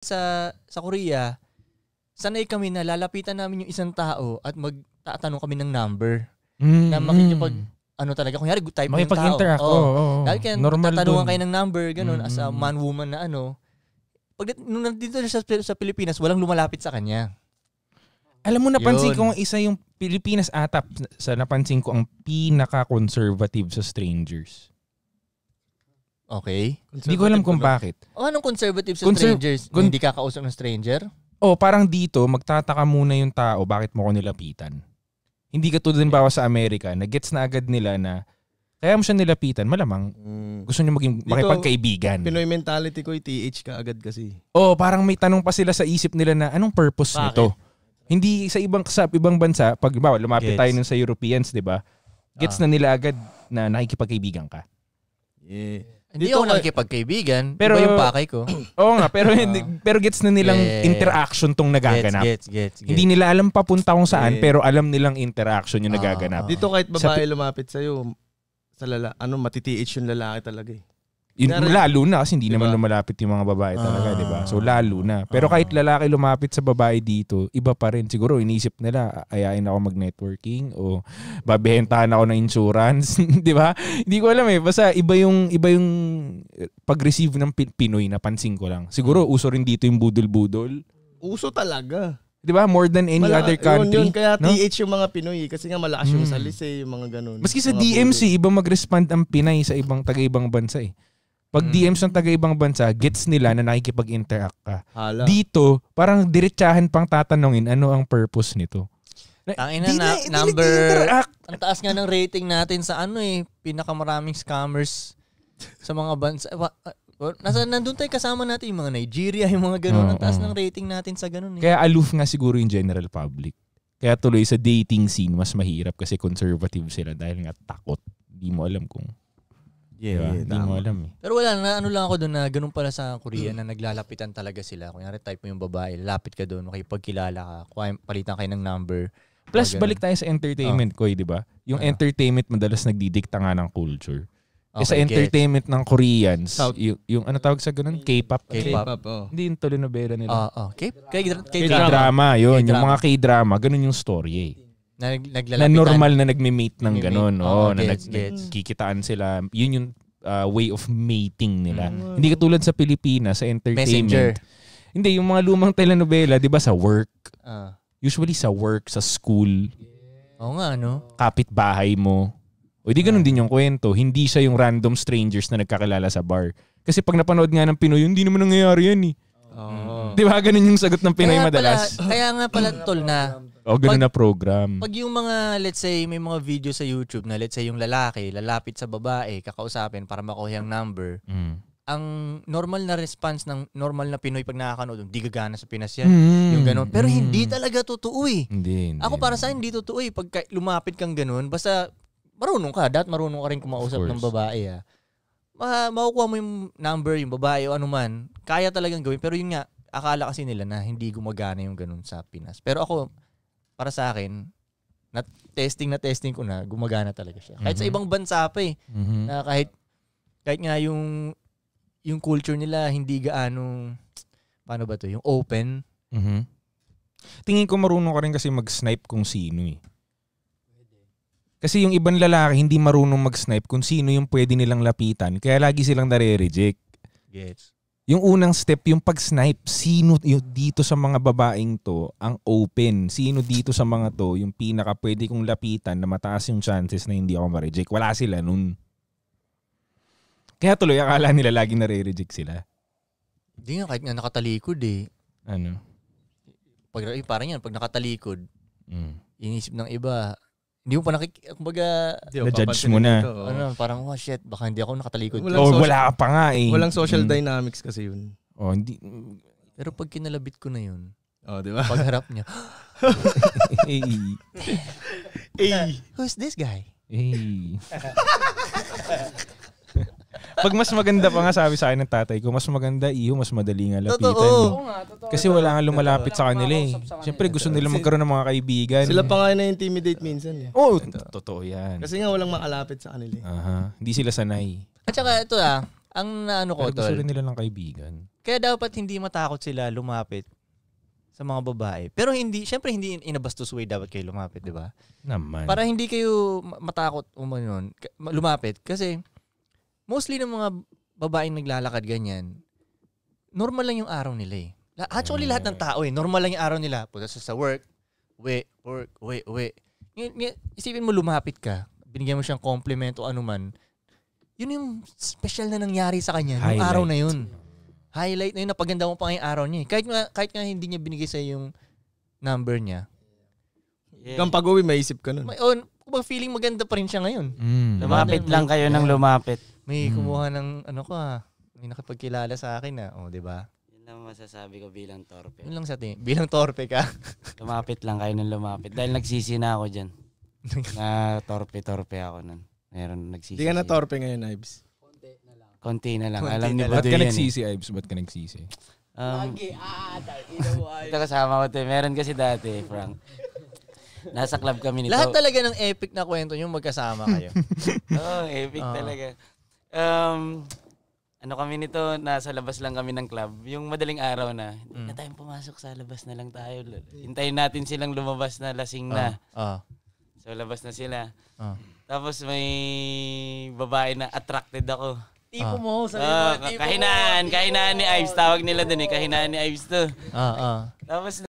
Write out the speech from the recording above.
sa sa Korea, sanay kami na lalapitan namin yung isang tao at magtatanong kami ng number. Mm, na mm-hmm. makikipag ano talaga, kung yari good type ng tao. Interact, oh, oh, oh. Dahil kaya Normal tatanungan kayo ng number, ganun, mm. as a mm-hmm. man-woman na ano. Pag nung nandito siya sa, sa Pilipinas, walang lumalapit sa kanya. Alam mo, napansin Yun. ko isa yung Pilipinas atap sa napansin ko ang pinaka-conservative sa strangers. Okay. Hindi ko alam kung bakit. O oh, anong conservative sa Conser- strangers? Con- hindi kakausap ng stranger? O, oh, parang dito, magtataka muna yung tao bakit mo ko nilapitan. Hindi ka tulad din bawa sa Amerika, na gets na agad nila na kaya mo siya nilapitan, malamang mm. gusto niya maging makipagkaibigan. Pinoy mentality ko, yung TH ka agad kasi. O, oh, parang may tanong pa sila sa isip nila na anong purpose Bakit? nito? Hindi sa ibang sa ibang bansa, pag ba, lumapit Gets. tayo nun sa Europeans, 'di ba? Gets ah. na nila agad na nakikipagkaibigan ka. Yeah. Hindi dito ako nga- nakikipagkaibigan. Pero, yung pakay ko. Oo nga, pero pero gets na nilang Yeah. interaction tong nagaganap. gets, gets, gets. Hindi nila alam papunta kung saan, Yeah. pero alam nilang interaction yung Ah. nagaganap. Dito kahit babae lumapit sa'yo, sa lala, ano, matitiis yung lalaki talaga eh. Yun, lalo na kasi hindi diba? naman lumalapit yung mga babae talaga, diba? ah, 'di ba? So lalo na. Pero ah, kahit lalaki lumapit sa babae dito, iba pa rin siguro iniisip nila, ayain ako mag-networking o babehentahan ako ng insurance, 'di ba? Hindi ko alam eh, basta iba yung iba yung eh, pag-receive ng Pinoy na napansin ko lang. Siguro hmm. uso rin dito yung budol-budol. Uso talaga. 'di ba? More than any Mala, other country. Yun, yun kaya no? TH yung mga Pinoy eh. kasi nga malakas yung mm. yung salis eh, yung mga ganun. Maski sa DMC, iba mag-respond ang Pinay sa ibang taga-ibang bansa eh. Pag mm. DMs ng taga-ibang bansa, gets nila na nakikipag-interact ka. Hala. Dito, parang diretsahan pang tatanungin ano ang purpose nito. Tangina na, na, number ang taas nga ng rating natin sa ano eh pinakamaraming scammers sa mga bansa nasa nandun tayo kasama natin yung mga Nigeria yung mga ganun uh, ang taas uh. ng rating natin sa ganun eh. Kaya aloof nga siguro yung general public. Kaya tuloy sa dating scene mas mahirap kasi conservative sila dahil nga takot. Hindi mo alam kung Yeah, yeah tama. mo alam eh. Pero wala, na, ano lang ako doon na ganun pala sa Korea na naglalapitan talaga sila. Kunyari type mo yung babae, lapit ka doon, makipagkilala ka, palitan kayo ng number. Plus, balik tayo sa entertainment, oh. Koy, eh, di ba? Yung uh entertainment madalas nagdidikta nga ng culture. Eh, okay, sa entertainment gets. ng Koreans, South. yung, yung ano tawag sa ganun? K-pop? K-pop, oh. Hindi yung telenovela nila. Oo, oh, oh. K-drama, K-drama yun. K-drama. Yung mga K-drama, ganun yung story eh. Na, naglalapitan. na normal na nagme-mate ng ganun. Oh, oh, na nagkikitaan sila. Yun yung uh, way of mating nila. Mm. Hindi katulad sa Pilipinas, sa entertainment. Messenger. Hindi, yung mga lumang telenovela, di ba sa work? Uh. Usually sa work, sa school. Oo nga, no? bahay mo. O di ganun uh. din yung kwento. Hindi siya yung random strangers na nagkakilala sa bar. Kasi pag napanood nga ng Pinoy, hindi naman nangyayari yan eh. Oh. Di ba? Ganun yung sagot ng Pinay kaya madalas. Pala, kaya nga pala tol na o, oh, ganun pag, na program. Pag yung mga, let's say, may mga video sa YouTube na, let's say, yung lalaki, lalapit sa babae, kakausapin para makuha yung number, mm. ang normal na response ng normal na Pinoy pag nakakanood, hindi gagana sa Pinas yan. Mm. Yung ganun. Pero mm. hindi talaga totoo eh. Hindi, hindi. Ako para sa akin, hindi totoo eh. Pag lumapit kang ganun, basta marunong ka, dapat marunong ka rin kumausap ng babae ah. Ma- makukuha mo yung number, yung babae o anuman, kaya talagang gawin. Pero yun nga, akala kasi nila na hindi gumagana yung ganun sa Pinas. Pero ako, para sa akin, na testing na testing ko na, gumagana talaga siya. Kahit mm-hmm. sa ibang bansa pa eh. Mm-hmm. Na kahit kahit nga yung yung culture nila hindi gaano paano ba to, yung open. Mm-hmm. Tingin ko marunong ka rin kasi mag-snipe kung sino eh. Kasi yung ibang lalaki hindi marunong mag-snipe kung sino yung pwede nilang lapitan. Kaya lagi silang nare-reject. Yes. Yung unang step, yung pag-snipe, sino dito sa mga babaeng to ang open? Sino dito sa mga to yung pinaka pwede kong lapitan na mataas yung chances na hindi ako ma-reject? Wala sila nun. Kaya tuloy, akala nila lagi nare-reject sila. Hindi nga, kahit nga nakatalikod eh. Ano? Pag, eh, parang yan, pag nakatalikod, mm. inisip ng iba, hindi mo pa nakik... Kumbaga... Oh, Na-judge mo na. Ito, oh. ano, parang, oh shit, baka hindi ako nakatalikod. Walang oh, social, wala ka pa nga eh. Walang social mm. dynamics kasi yun. Oh, hindi... Pero pag kinalabit ko na yun, oh, di ba? pag harap niya, hey. hey. who's this guy? Hey. Pag mas maganda pa nga sabi sa akin ng tatay ko, mas maganda iyo, mas madali nga lapitan. Totoo. Oo nga, totoo. Kasi wala nga lumalapit sa kanila eh. Siyempre gusto nila magkaroon ng mga kaibigan. Sila pa nga na-intimidate minsan eh. Oo, totoo yan. Kasi nga walang makalapit sa kanila eh. Aha. Hindi sila sanay. At saka ito ah, ang ano ko to. Gusto nila ng kaibigan. Kaya dapat hindi matakot sila lumapit sa mga babae. Pero hindi, syempre hindi in a bastos way dapat kayo lumapit, di ba? Naman. Para hindi kayo matakot umano lumapit. Kasi mostly ng mga babaeng naglalakad ganyan, normal lang yung araw nila eh. Actually, lahat ng tao eh. Normal lang yung araw nila. Punta sa work, we, work, we, we. Ngayon, ngayon, isipin mo lumapit ka, binigyan mo siyang compliment o anuman, yun yung special na nangyari sa kanya Highlight. yung araw na yun. Highlight na yun, napaganda mo pa nga yung araw niya. Eh. Kahit nga, kahit nga hindi niya binigay sa yung number niya. Yeah. Kang pag-uwi, may isip ka nun. May, oh, ba feeling maganda pa rin siya ngayon. Mm. Diba? Lumapit lang kayo ng lumapit. May mm. kumuha ng ano ko ha. Ah, may nakipagkilala sa akin ah. Oh, 'di ba? Yan lang masasabi ko bilang torpe. Yun lang sa tingin. Bilang torpe ka. lumapit lang kayo ng lumapit dahil nagsisi na ako diyan. na torpe-torpe ako nun. Meron nagsisi. Hindi ka na torpe ngayon, Ives. Konti na lang. Konti na lang. Konti Alam ni Baduyan. Ba't ka eh. nagsisi, Ives? Ba't ka nagsisi? Um, Lagi, ah, ah ito kasama ko, te. Meron kasi dati, Frank. Nasa club kami nito. Lahat talaga ng epic na kwento nyo magkasama kayo. oh, epic uh. talaga. Um, ano kami nito, nasa labas lang kami ng club. Yung madaling araw na, mm. na tayong pumasok sa labas na lang tayo. Hintayin natin silang lumabas na lasing na. Uh, uh. So labas na sila. Uh. Tapos may babae na attracted ako. Tipo uh. mo, sabi mo, uh, kahinaan, mo. Kahinaan, ni Ives. Tawag nila dun eh, kahinaan ni Ives to. Uh, uh. Tapos